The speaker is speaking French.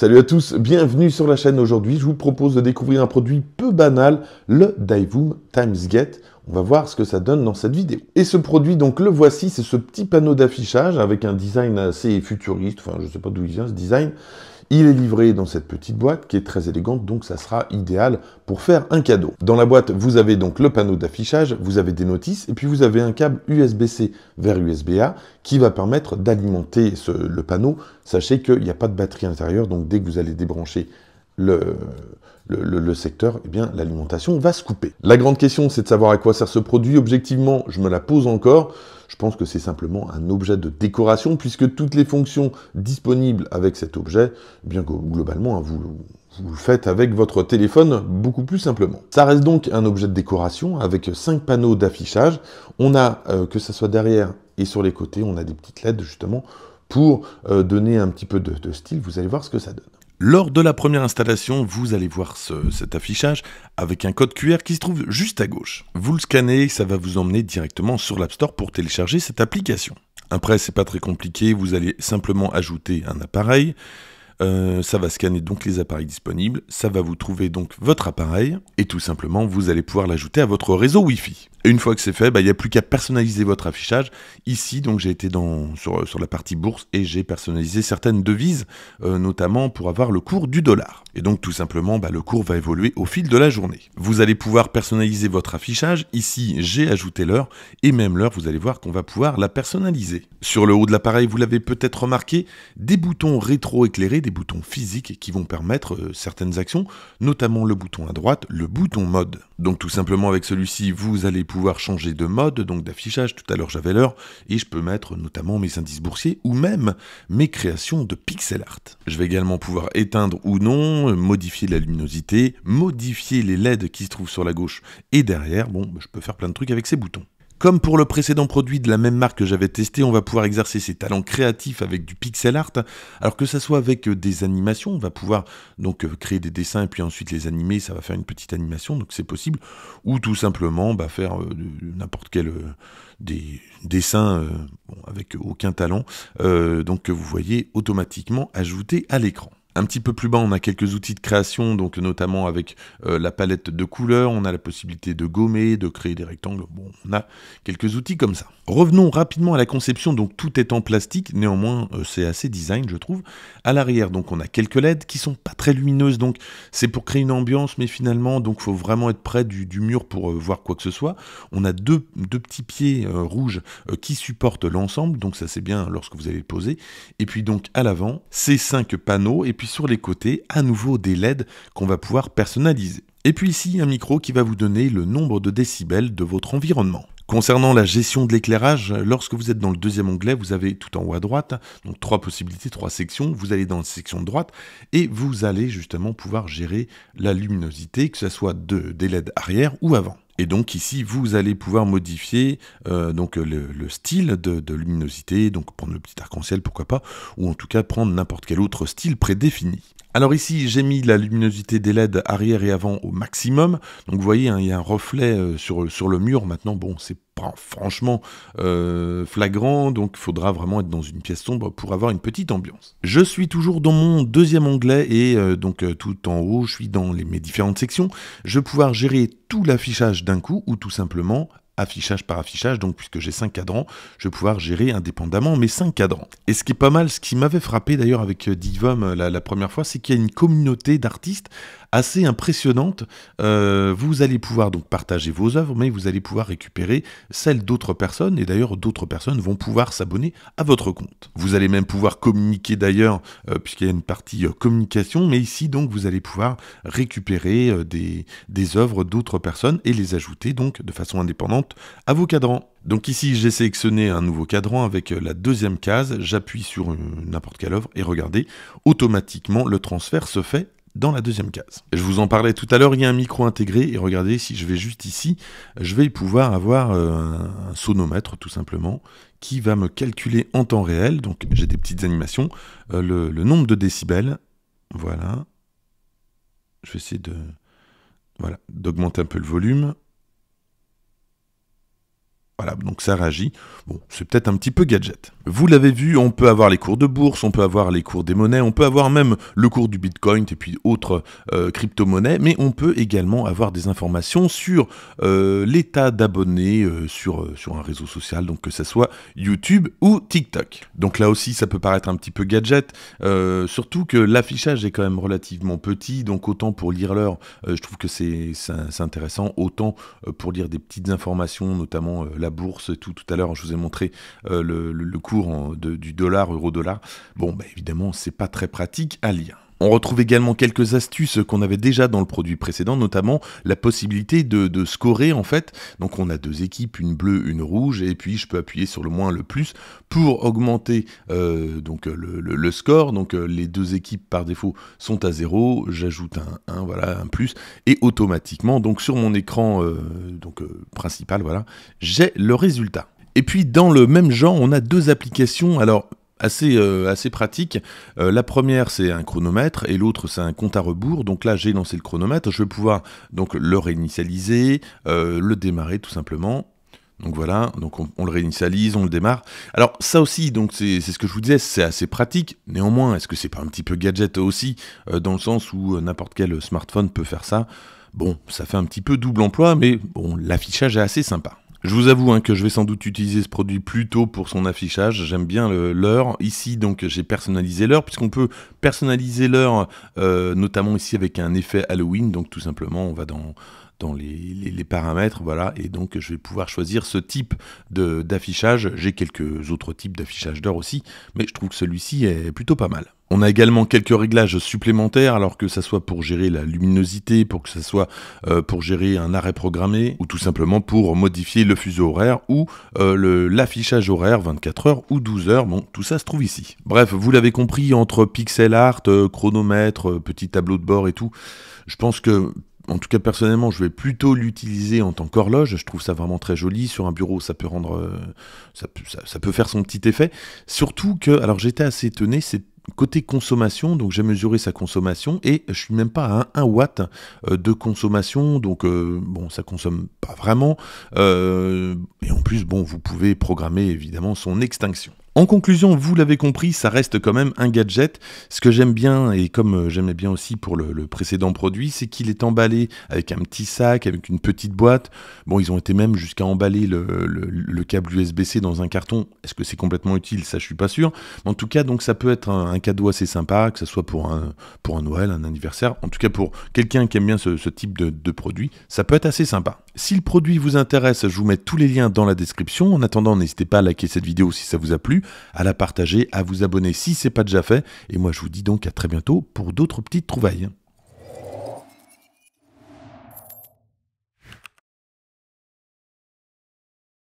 Salut à tous, bienvenue sur la chaîne aujourd'hui. Je vous propose de découvrir un produit peu banal, le Daivoom Times Get. On va voir ce que ça donne dans cette vidéo. Et ce produit, donc le voici, c'est ce petit panneau d'affichage avec un design assez futuriste, enfin je ne sais pas d'où il vient ce design, il est livré dans cette petite boîte qui est très élégante, donc ça sera idéal pour faire un cadeau. Dans la boîte, vous avez donc le panneau d'affichage, vous avez des notices, et puis vous avez un câble USB-C vers USB-A qui va permettre d'alimenter le panneau. Sachez qu'il n'y a pas de batterie intérieure, donc dès que vous allez débrancher le, secteur, eh bien, l'alimentation va se couper. La grande question, c'est de savoir à quoi sert ce produit. Objectivement, je me la pose encore. Je pense que c'est simplement un objet de décoration, puisque toutes les fonctions disponibles avec cet objet, eh bien, globalement, hein, vous, le faites avec votre téléphone beaucoup plus simplement. Ça reste donc un objet de décoration avec cinq panneaux d'affichage. On a, euh, que ce soit derrière et sur les côtés, on a des petites LED justement pour euh, donner un petit peu de style. Vous allez voir ce que ça donne. Lors de la première installation, vous allez voir cet affichage avec un code QR qui se trouve juste à gauche. Vous le scannez, ça va vous emmener directement sur l'App Store pour télécharger cette application. Après, c'est pas très compliqué, vous allez simplement ajouter un appareil. Euh, ça va scanner donc les appareils disponibles, ça va vous trouver donc votre appareil, et tout simplement vous allez pouvoir l'ajouter à votre réseau Wi-Fi une fois que c'est fait, bah, il n'y a plus qu'à personnaliser votre affichage. Ici, donc j'ai été dans, sur, la partie bourse et j'ai personnalisé certaines devises, euh, notamment pour avoir le cours du dollar. Et donc tout simplement, bah, le cours va évoluer au fil de la journée. Vous allez pouvoir personnaliser votre affichage. Ici, j'ai ajouté l'heure et même l'heure, vous allez voir qu'on va pouvoir la personnaliser. Sur le haut de l'appareil, vous l'avez peut-être remarqué, des boutons rétro-éclairés, des boutons physiques qui vont permettre euh, certaines actions, notamment le bouton à droite, le bouton mode. Donc tout simplement avec celui-ci, vous allez pouvoir changer de mode, donc d'affichage, tout à l'heure j'avais l'heure, et je peux mettre notamment mes indices boursiers ou même mes créations de pixel art. Je vais également pouvoir éteindre ou non, euh, modifier la luminosité, modifier les LED qui se trouvent sur la gauche et derrière, bon, bah, je peux faire plein de trucs avec ces boutons. Comme pour le précédent produit de la même marque que j'avais testé, on va pouvoir exercer ses talents créatifs avec du pixel art, alors que ça soit avec euh, des animations, on va pouvoir donc euh, créer des dessins et puis ensuite les animer, ça va faire une petite animation, donc c'est possible, ou tout simplement bah, faire euh, n'importe quel dessin des dessins avec aucun talent, donc que vous voyez automatiquement ajouté à l'écran. Un petit peu plus bas, on a quelques outils de création, donc notamment avec euh, la palette de couleurs, on a la possibilité de gommer, de créer des rectangles. Bon, on a quelques outils comme ça. Revenons rapidement à la conception. Donc tout est en plastique, néanmoins euh, c'est assez design, je trouve. À l'arrière, donc on a quelques LED qui sont pas très lumineuses, donc c'est pour créer une ambiance, mais finalement, donc faut vraiment être près du, mur pour euh, voir quoi que ce soit. On a deux, petits pieds rouges qui supportent l'ensemble, donc ça c'est bien lorsque vous allez le poser. Et puis donc à l'avant, ces cinq panneaux, et puis sur les côtés, à nouveau des LED qu'on va pouvoir personnaliser. Et puis ici, un micro qui va vous donner le nombre de décibels de votre environnement. Concernant la gestion de l'éclairage, lorsque vous êtes dans le deuxième onglet, vous avez tout en haut à droite, donc trois possibilités, trois sections. Vous allez dans la section droite et vous allez justement pouvoir gérer la luminosité, que ce soit de, des LED arrière ou avant. Et donc ici, vous allez pouvoir modifier euh, donc le, style de, luminosité, donc prendre le petit arc-en-ciel, pourquoi pas, ou en tout cas prendre n'importe quel autre style prédéfini. Alors ici, j'ai mis la luminosité des LED arrière et avant au maximum. Donc vous voyez, hein, il y a un reflet euh, sur, sur le mur. Maintenant, bon, c'est franchement euh, flagrant, donc il faudra vraiment être dans une pièce sombre pour avoir une petite ambiance. Je suis toujours dans mon deuxième onglet et euh, donc euh, tout en haut, je suis dans mes différentes sections. Je vais pouvoir gérer tout l'affichage d'un coup ou tout simplement affichage par affichage, donc puisque j'ai cinq cadrans, je vais pouvoir gérer indépendamment mes cinq cadrans. Et ce qui est pas mal, ce qui m'avait frappé d'ailleurs avec Divom la, première fois, c'est qu'il y a une communauté d'artistes assez impressionnante. Euh, vous allez pouvoir donc partager vos œuvres, mais vous allez pouvoir récupérer celles d'autres personnes, et d'ailleurs d'autres personnes vont pouvoir s'abonner à votre compte. Vous allez même pouvoir communiquer d'ailleurs, euh, puisqu'il y a une partie euh, communication, mais ici donc vous allez pouvoir récupérer des, des œuvres d'autres personnes et les ajouter donc de façon indépendante à vos cadrans. Donc ici, j'ai sélectionné un nouveau cadran avec la deuxième case, j'appuie sur n'importe quelle œuvre et regardez, automatiquement le transfert se fait dans la deuxième case. Je vous en parlais tout à l'heure, il y a un micro intégré et regardez si je vais juste ici, je vais pouvoir avoir euh, un sonomètre tout simplement qui va me calculer en temps réel, donc j'ai des petites animations, euh, le, nombre de décibels, voilà, je vais essayer de voilà, d'augmenter un peu le volume, voilà, donc ça réagit. Bon, c'est peut-être un petit peu gadget. Vous l'avez vu, on peut avoir les cours de bourse, on peut avoir les cours des monnaies, on peut avoir même le cours du Bitcoin et puis autres euh, crypto-monnaies, mais on peut également avoir des informations sur euh, l'état d'abonnés euh, sur, sur un réseau social, donc que ce soit YouTube ou TikTok. Donc là aussi, ça peut paraître un petit peu gadget, surtout que l'affichage est quand même relativement petit, donc autant pour lire l'heure, je trouve que c'est intéressant, autant pour lire des petites informations, notamment la bourse tout. Tout à l'heure, je vous ai montré euh, le, le, cours de, du dollar, euro-dollar. Bon, bah, évidemment, c'est pas très pratique à lire. On retrouve également quelques astuces qu'on avait déjà dans le produit précédent, notamment la possibilité de, scorer en fait. Donc on a deux équipes, une bleue, une rouge, et puis je peux appuyer sur le moins, le plus pour augmenter euh, donc le, score. Donc euh, les deux équipes par défaut sont à zéro, j'ajoute un 1, voilà, un plus, et automatiquement donc sur mon écran euh, donc, principal, voilà, j'ai le résultat. Et puis dans le même genre, on a deux applications. Alors assez, euh, assez pratique. Euh, la première, c'est un chronomètre et l'autre, c'est un compte à rebours. Donc là, j'ai lancé le chronomètre. Je vais pouvoir donc le réinitialiser, euh, le démarrer tout simplement. Donc voilà, donc on, le réinitialise, on le démarre. Alors ça aussi, donc c'est ce que je vous disais, c'est assez pratique. Néanmoins, est-ce que c'est pas un petit peu gadget aussi, dans le sens où n'importe quel smartphone peut faire ça Bon, ça fait un petit peu double emploi, mais bon, l'affichage est assez sympa. Je vous avoue hein, que je vais sans doute utiliser ce produit plutôt pour son affichage. J'aime bien l'heure. Ici, donc, j'ai personnalisé l'heure, puisqu'on peut personnaliser l'heure, euh, notamment ici avec un effet Halloween. Donc, tout simplement, on va dans dans les, paramètres, voilà, et donc je vais pouvoir choisir ce type d'affichage. J'ai quelques autres types d'affichage d'heure aussi, mais je trouve que celui-ci est plutôt pas mal. On a également quelques réglages supplémentaires, alors que ça soit pour gérer la luminosité, pour que ça soit euh, pour gérer un arrêt programmé, ou tout simplement pour modifier le fuseau horaire ou euh, l'affichage horaire 24 heures ou 12 heures. Bon, tout ça se trouve ici. Bref, vous l'avez compris, entre pixel art, euh, chronomètre, petit tableau de bord et tout, je pense que en tout cas personnellement, je vais plutôt l'utiliser en tant qu'horloge. Je trouve ça vraiment très joli. Sur un bureau, ça peut rendre, euh, ça, peut faire son petit effet. Surtout que, alors j'étais assez étonné, c'est Côté consommation, donc j'ai mesuré sa consommation et je suis même pas à 1 watt euh, de consommation, donc euh, bon, ça consomme pas vraiment. et en plus, bon, vous pouvez programmer évidemment son extinction. En conclusion, vous l'avez compris, ça reste quand même un gadget. Ce que j'aime bien, et comme euh, j'aimais bien aussi pour le, précédent produit, c'est qu'il est emballé avec un petit sac, avec une petite boîte. Bon, ils ont été même jusqu'à emballer le, câble USB-C dans un carton. Est-ce que c'est complètement utile Ça, je suis pas sûr. En tout cas, donc ça peut être un, cadeau assez sympa, que ce soit pour un, pour un Noël, un anniversaire. En tout cas, pour quelqu'un qui aime bien ce, type de, de produit, ça peut être assez sympa. Si le produit vous intéresse, je vous mets tous les liens dans la description. En attendant, n'hésitez pas à liker cette vidéo si ça vous a plu à la partager, à vous abonner si ce n'est pas déjà fait. Et moi, je vous dis donc à très bientôt pour d'autres petites trouvailles.